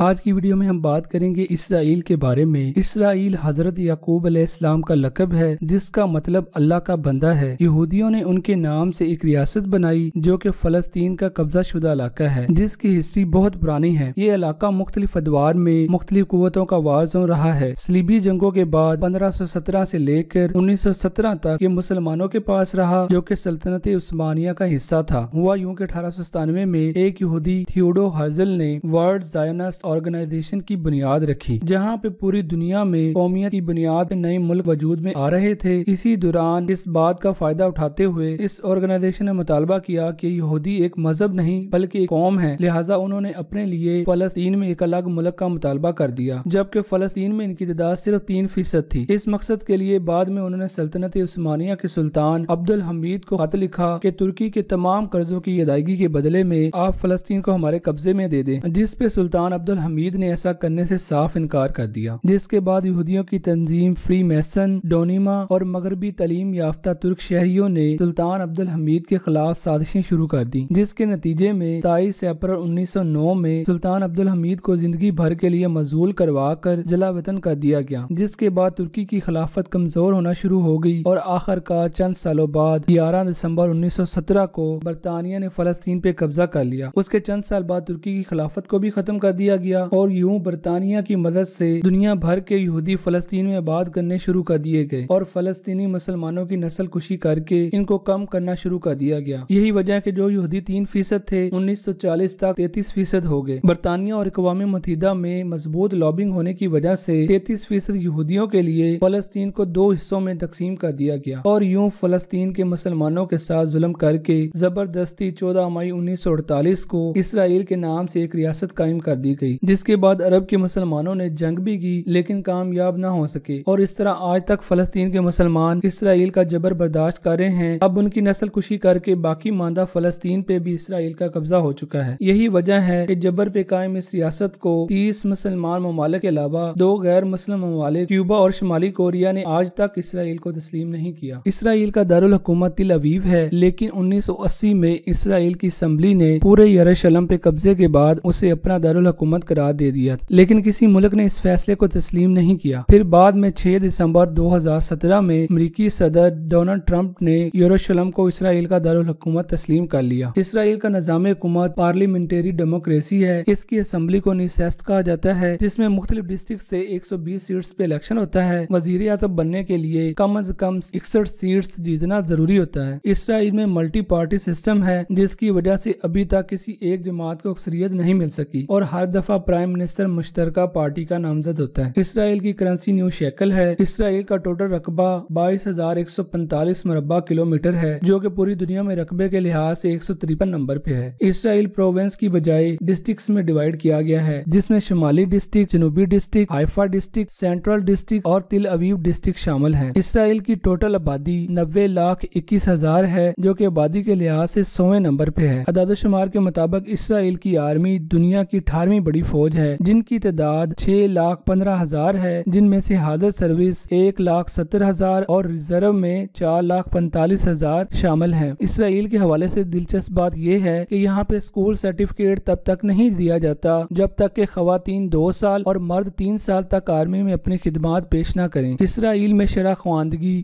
आज की वीडियो में हम बात करेंगे इसराइल के बारे में इसराइल हजरत याकूब अलैहिस्सलाम का लकब है जिसका मतलब अल्लाह का बंदा है यहूदियों ने उनके नाम से एक रियासत बनाई जो कि फलस्तीन का कब्जा शुदा इलाका है जिसकी हिस्ट्री बहुत पुरानी है ये इलाका मुख्तलिफ अदवार में मुख्तलिफ कुतों का वार जोन रहा है सलीबी जंगों के बाद पंद्रह सौ सत्रह से लेकर उन्नीस सौ सत्रह तक ये मुसलमानों के पास रहा जो की सल्तनत उस्मानिया का हिस्सा था हुआ यूँ के अठारह सौ सतानवे में एक यहूदी थियोडो हर्जल ने वर्ल्ड ऑर्गेनाइजेशन की बुनियाद रखी जहाँ पे पूरी दुनिया में कौमियत की बुनियाद नए मुल्क वजूद में आ रहे थे इसी दौरान इस बात का फायदा उठाते हुए इस ऑर्गेनाइजेशन ने मुतालबा किया कि यहूदी एक मजहब नहीं बल्कि एक कौम है लिहाजा उन्होंने अपने लिए फलस्तीन में एक अलग मुल्क का मुतालबा कर दिया जबकि फलस्तीन में इनकी तादाद सिर्फ तीन फीसद थी इस मकसद के लिए बाद में उन्होंने सल्तनत उस्मानिया के सुल्तान अब्दुल हमीद को खत लिखा कि तुर्की के तमाम कर्जों की अदायगी के बदले में आप फलस्तीन को हमारे कब्जे में दे दें जिस पे सुल्तान अब्दुल अब्दुल हमीद ने ऐसा करने से साफ इनकार कर दिया जिसके बाद यहूदियों की तंजीम फ्री मैसन डोनीमा और मगरबी तलीम याफ्ता तुर्क शहरियों ने सुल्तान अब्दुल हमीद के खिलाफ साजिशें शुरू कर दी जिसके नतीजे में तेईस अप्रैल उन्नीस सौ नौ में सुल्तान अब्दुल हमीद को जिंदगी भर के लिए मजूल करवा कर जला वतन कर दिया गया जिसके बाद तुर्की की खिलाफत कमजोर होना शुरू हो गई और आखिरकार चंद सालों बाद ग्यारह दिसंबर उन्नीस सौ सत्रह को बरतानिया ने फलस्तीन पे कब्जा कर लिया उसके चंद साल बाद तुर्की की खिलाफत को भी खत्म कर दिया गया और यूं बरतानिया की मदद से दुनिया भर के यहूदी फलस्तीन में आबाद करने शुरू कर दिए गए और फलस्तीनी मुसलमानों की नस्ल कुशी करके इनको कम करना शुरू कर दिया गया यही वजह है की जो यहूदी तीन फीसद थे उन्नीस सौ चालीस तक तैतीस फीसद हो गए बरतानिया और अकवा मतहदा में मजबूत लॉबिंग होने की वजह से तैतीस फीसद यहूदियों के लिए फलस्तीन को दो हिस्सों में तकसीम कर दिया गया और यूं फलस्तीन के मुसलमानों के साथ जुल्म करके जबरदस्ती चौदह मई उन्नीस सौ अड़तालीस को इसराइल के नाम से एक रियासत कायम कर दी गई गई जिसके बाद अरब के मुसलमानों ने जंग भी की लेकिन कामयाब ना हो सके और इस तरह आज तक फलस्तीन के मुसलमान इसराइल का जबर बर्दाश्त कर रहे हैं अब उनकी नस्ल खुशी करके बाकी मांदा फलस्तीन पे भी इसराइल का कब्जा हो चुका है यही वजह है की जबर पे कायम इस सियासत को तीस मुसलमान ममालिक के अलावा दो गैर मुस्लिम ममालिक क्यूबा और शुमाली कोरिया ने आज तक इसराइल को तस्लीम नहीं किया इसराइल का दारकूमत तिल अवीव है लेकिन उन्नीस सौ अस्सी में इसराइल की असम्बली ने पूरे यरूशलेम पे कब्जे के बाद उसे अपना दारकूमत हुकूमत करार दे दिया लेकिन किसी मुल्क ने इस फैसले को तस्लीम नहीं किया फिर बाद में छह दिसंबर 2017 में अमरीकी सदर डोनाल्ड ट्रंप ने यरूशलम को इसराइल का दारकूमत तस्लीम कर लिया इसराइल का निज़ाम हुकूमत पार्लियामेंटेरी डेमोक्रेसी है इसकी असम्बली को निशस्त कहा जाता है जिसमे मुख्तलिफ डिस्ट्रिक्ट सौ बीस सीट पे इलेक्शन होता है वजीर अजम बनने के लिए कम अज कम इकसठ सीट जीतना जरूरी होता है इसराइल में मल्टी पार्टी सिस्टम है जिसकी वजह ऐसी अभी तक किसी एक जमात को अक्सरियत नहीं मिल सकी और हर दफा दफा प्राइम मिनिस्टर मुश्तर पार्टी का नामजद होता है इसराइल की करेंसी न्यू शेकल है इसराइल का टोटल रकबा बाईस हजार एक सौ पैंतालीस मरबा किलोमीटर है जो कि पूरी दुनिया में रकबे के लिहाज से एक सौ तिरपन नंबर पे है इसराइल प्रोवेंस की बजाय डिस्ट्रिक्ट में डिवाइड किया गया है जिसमे शुमाली डिस्ट्रिक्ट जनूबी district Haifa district central district और तिल अवीब डिस्ट्रिक्ट शामिल है इसराइल की टोटल आबादी नब्बे लाख इक्कीस हजार है जो की आबादी के लिहाज से सोवे नंबर पे है अदादोशुमार के मुताबिक इसराइल की आर्मी दुनिया की अठारहवीं बड़ी हमारी फौज है जिनकी तादाद छह लाख पंद्रह हजार है जिनमें से हाजत सर्विस एक लाख सत्तर हजार और रिजर्व में चार लाख पैंतालीस हजार शामिल है इसराइल के हवाले से दिलचस्प बात यह है कि यहाँ पे स्कूल सर्टिफिकेट तब तक नहीं दिया जाता जब तक के खातन दो साल और मर्द तीन साल तक आर्मी में अपनी खिदमत पेश न करें इसराइल में शराह ख्वानदगी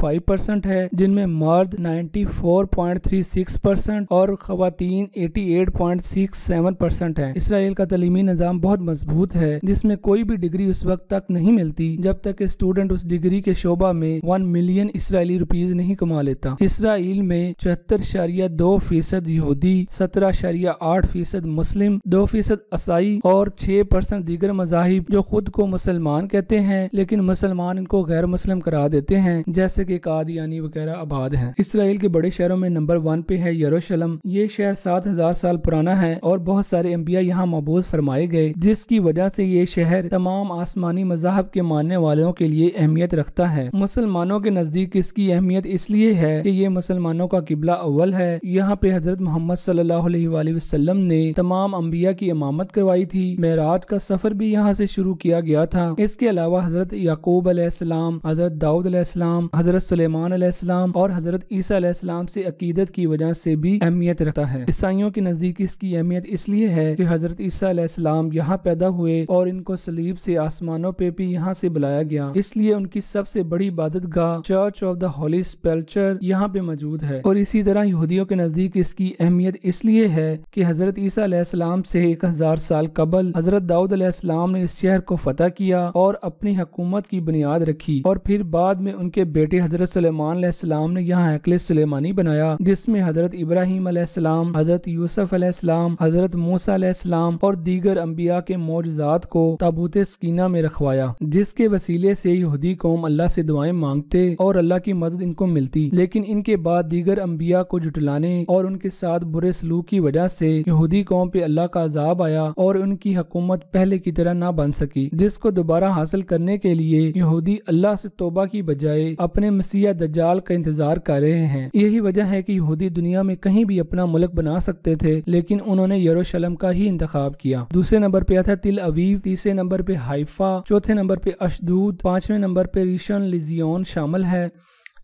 फाइव परसेंट है जिनमें मर्द सिक्स परसेंट और खातन सेवन परसेंट है इसराइल का तलीमी निज़ाम बहुत मजबूत है जिसमें कोई भी डिग्री उस वक्त तक नहीं मिलती जब तक स्टूडेंट उस डिग्री के शोबा में वन मिलियन इसराइली रुपीज नहीं कमा लेता इसराइल में चौहत्तर शरिया दो फीसद यहूदी सत्रह शरिया आठ फीसद मुस्लिम दो फीसद ईसाई और छह परसेंट दीगर मजाहिब जो खुद को मुसलमान कहते हैं लेकिन मुसलमान इनको गैर मुस्लिम करा देते हैं जैसे काद कादियानी वगैरह आबाद है इसराइल के बड़े शहरों में नंबर वन पे है यरूशलम ये शहर सात हजार साल पुराना है और बहुत सारे अम्बिया यहाँ यहाँ मबूज फरमाए गए जिसकी वजह से ये शहर तमाम आसमानी मजहब के मानने वालों के लिए अहमियत रखता है मुसलमानों के नज़दीक इसकी अहमियत इसलिए है की ये मुसलमानों का किबला अव्वल है यहाँ पे हजरत मोहम्मद सल्लाम ने तमाम अम्बिया की इमामत करवाई थी महराज का सफर भी यहाँ से शुरू किया गया था इसके अलावा हजरत याकूब अलैहिस्सलाम हजरत दाऊद अलैहिस्सलाम हजरत सुलेमान अलैहिस्सलाम और हजरत ईसा अलैहिस्सलाम से अकीदत की वजह से भी अहमियत रखता है ईसाइयों के नज़दीक इसकी अहमियत इसलिए है की हजरत हजरत ईसीम यहाँ पैदा हुए और इनको सलीब से आसमानों पे भी यहाँ से बुलाया गया इसलिए उनकी सबसे बड़ी इबादत गाह church of the holy sepulchre यहाँ पे मौजूद है और इसी तरह यहूदियों के नजदीक इसकी अहमियत इसलिए है कि हजरत ईसा से एक हजार साल कबल हजरत दाऊद ने इस शहर को फतेह किया और अपनी हकूमत की बुनियाद रखी और फिर बाद में उनके बेटे हजरत सलेमान सलाम ने यहाँ अकले सलेमानी बनाया जिसमे हजरत इब्राहिम हजरत यूसफ अलैहिस्सलाम हजरत मूसा इस्लाम और दीगर अम्बिया के मौजात को ताबूत स्कीना में रखवाया जिसके वसीले से यहूदी कौम अल्लाह से दुआएं मांगते और अल्लाह की मदद इनको मिलती लेकिन इनके बाद दीगर अम्बिया को जुटलाने और उनके साथ बुरे सलूक की वजह से यहूदी कौम पे अल्लाह का अजाब आया और उनकी हकूमत पहले की तरह ना बन सकी जिसको दोबारा हासिल करने के लिए यहूदी अल्लाह से तोबा की बजाय अपने मसीहा दजाल का इंतजार कर रहे हैं यही वजह है कि यहूदी दुनिया में कहीं भी अपना मुल्क बना सकते थे लेकिन उन्होंने यरूशलेम का ही इंतखब किया दूसरे नंबर पे आता है तिल अवीव तीसरे नंबर पे हाइफा चौथे नंबर पे अशदूद पांचवें नंबर पे रिशन लिजियन शामिल है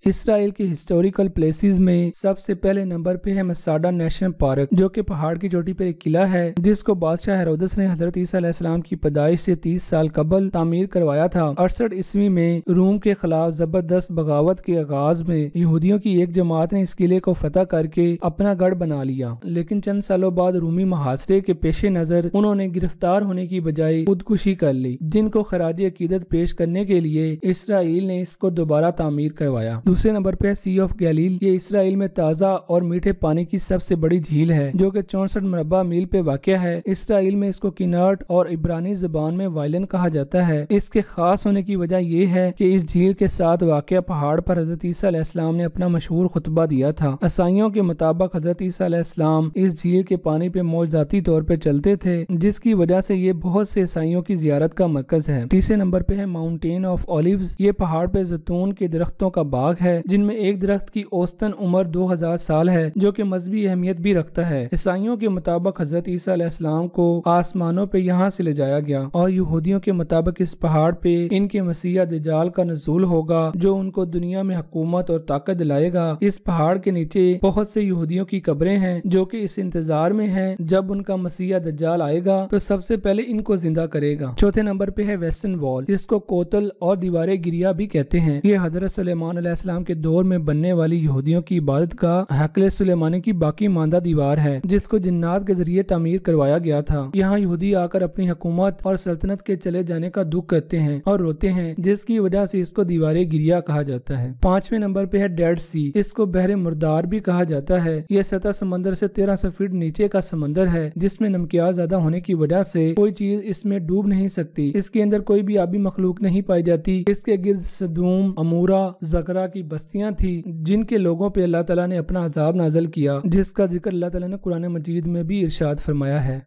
इसराइल के हिस्टोरिकल प्लेसेस में सबसे पहले नंबर पे है मसाडा नेशनल पार्क जो कि पहाड़ की चोटी पर एक किला है जिसको बादशाह हरोदस ने हजरत ईसा की पैदाइश से 30 साल कबल तामीर करवाया था अड़सठ ईस्वी में रूम के खिलाफ जबरदस्त बगावत के आगाज में यहूदियों की एक जमात ने इस किले को फतेह करके अपना गढ़ बना लिया लेकिन चंद सालों बाद रूमी महासरे के पेशे नजर उन्होंने गिरफ्तार होने की बजाय खुदकुशी कर ली जिनको खराज अकीदत पेश करने के लिए इसराइल ने इसको दोबारा तामीर करवाया दूसरे नंबर पर सी ऑफ गैलील ये इसराइल में ताज़ा और मीठे पानी की सबसे बड़ी झील है जो की चौसठ मरबा मील पे वाक़ है इसराइल में इसको किनार्ट और इब्रानी जबान में वायलन कहा जाता है इसके खास होने की वजह यह है की इस झील के साथ वाक़ पहाड़ पर हजरत ईसीम ने अपना मशहूर खुतबा दिया था ईसाइयों के मुताबिक हजरत ईसीम इस झील के पानी पे मौजाती तौर पर चलते थे जिसकी वजह से ये बहुत से ईसाइयों की जियारत का मरकज है तीसरे नंबर पे है माउंटेन ऑफ ऑलिव ये पहाड़ पे जैतून के दरख्तों का बाग है जिनमें एक दरख्त की औसतन उम्र 2000 साल है जो कि मजहबी अहमियत भी रखता है ईसाइयों के मुताबिक हजरत ईसीम को आसमानों पे यहाँ से ले जाया गया और यहूदियों के मुताबिक इस पहाड़ पे इनके मसीहा दजाल का नजूल होगा जो उनको दुनिया में हकूमत और ताकत दिलाएगा इस पहाड़ के नीचे बहुत से यहूदियों की कब्रें हैं जो कि इस इंतजार में हैं जब उनका मसीहा दज्जाल आएगा तो सबसे पहले इनको जिंदा करेगा चौथे नंबर पे है वेस्टर्न वॉल इसको कोतल और दीवारे गिरिया भी कहते हैं ये हजरत सलेमान इस्लाम के दौर में बनने वाली यहूदियों की इबादत का हकल सुलेमानी की बाकी मानदा दीवार है जिसको जिन्नात के जरिए तमीर करवाया गया था यहाँ यहूदी आकर अपनी हुकूमत और सल्तनत के चले जाने का दुख करते हैं और रोते हैं जिसकी वजह से इसको दीवार गिरिया कहा जाता है पांचवें नंबर पे है डेड सी इसको बहरे मुर्दार भी कहा जाता है यह सतह समंदर से तेरह सौ फीट नीचे का समंदर है जिसमें नमकिया ज्यादा होने की वजह से कोई चीज इसमें डूब नहीं सकती इसके अंदर कोई भी आबी मखलूक नहीं पाई जाती इसके गिर्द सदूम अमूरा जकरा की बस्तियां थी जिनके लोगों पे अल्लाह तला ने अपना अजाब नाजल किया जिसका जिक्र अल्लाह तला ने कुरान मजीद में भी इर्शाद फरमाया है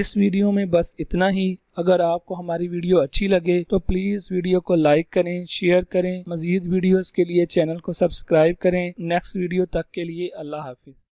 इस वीडियो में बस इतना ही अगर आपको हमारी वीडियो अच्छी लगे तो प्लीज़ वीडियो को लाइक करें शेयर करें मज़ीद वीडियोस के लिए चैनल को सब्सक्राइब करें नेक्स्ट वीडियो तक के लिए अल्लाह हाफिज़